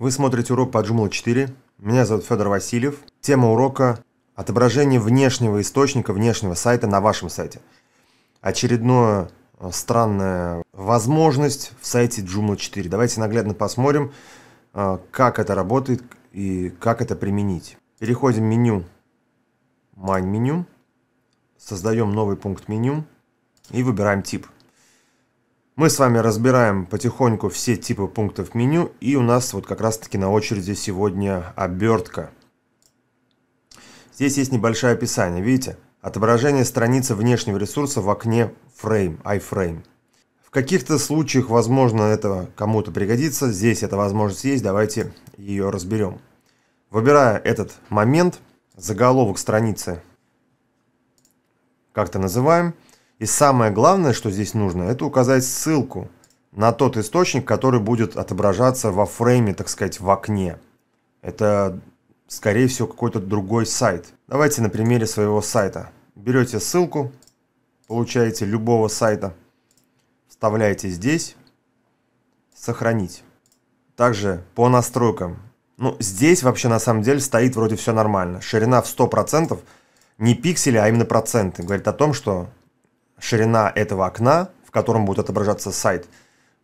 Вы смотрите урок по Joomla 4. Меня зовут Федор Васильев. Тема урока – отображение внешнего источника, внешнего сайта на вашем сайте. Очередная э, странная возможность в сайте Joomla 4. Давайте наглядно посмотрим, э, как это работает и как это применить. Переходим в меню «Майн меню», создаем новый пункт меню и выбираем тип – мы с вами разбираем потихоньку все типы пунктов меню, и у нас вот как раз таки на очереди сегодня обертка. Здесь есть небольшое описание, видите? Отображение страницы внешнего ресурса в окне Frame, iFrame. В каких-то случаях, возможно, это кому-то пригодится. Здесь эта возможность есть, давайте ее разберем. Выбирая этот момент, заголовок страницы как-то называем – и самое главное, что здесь нужно, это указать ссылку на тот источник, который будет отображаться во фрейме, так сказать, в окне. Это, скорее всего, какой-то другой сайт. Давайте на примере своего сайта. Берете ссылку, получаете любого сайта, вставляете здесь, сохранить. Также по настройкам. Ну, здесь вообще на самом деле стоит вроде все нормально. Ширина в 100%, не пиксели, а именно проценты. Говорит о том, что ширина этого окна, в котором будет отображаться сайт,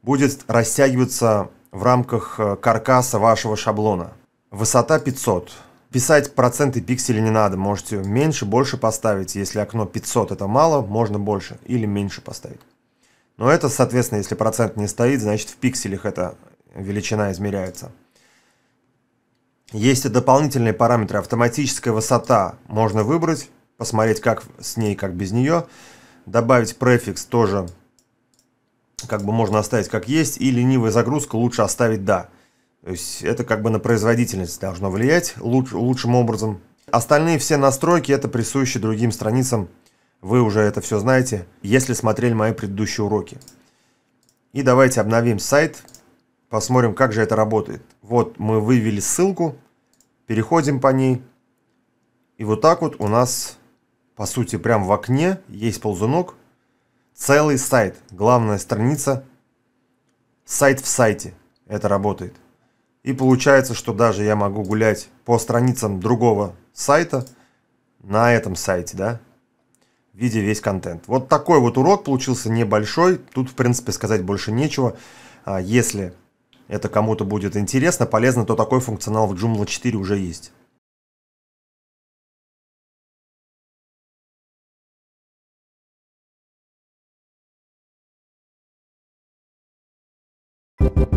будет растягиваться в рамках э, каркаса вашего шаблона. Высота 500. Писать проценты пикселей не надо, можете меньше, больше поставить. Если окно 500 это мало, можно больше или меньше поставить. Но это, соответственно, если процент не стоит, значит в пикселях эта величина измеряется. Есть и дополнительные параметры. Автоматическая высота можно выбрать, посмотреть, как с ней, как без нее добавить префикс тоже как бы можно оставить как есть, и ленивая загрузка лучше оставить «да». То есть это как бы на производительность должно влиять луч, лучшим образом. Остальные все настройки это присущи другим страницам. Вы уже это все знаете, если смотрели мои предыдущие уроки. И давайте обновим сайт, посмотрим, как же это работает. Вот мы вывели ссылку, переходим по ней. И вот так вот у нас по сути, прямо в окне есть ползунок, целый сайт, главная страница, сайт в сайте. Это работает. И получается, что даже я могу гулять по страницам другого сайта на этом сайте, да, видя весь контент. Вот такой вот урок получился небольшой. Тут, в принципе, сказать больше нечего. А если это кому-то будет интересно, полезно, то такой функционал в Joomla 4 уже есть. Thank you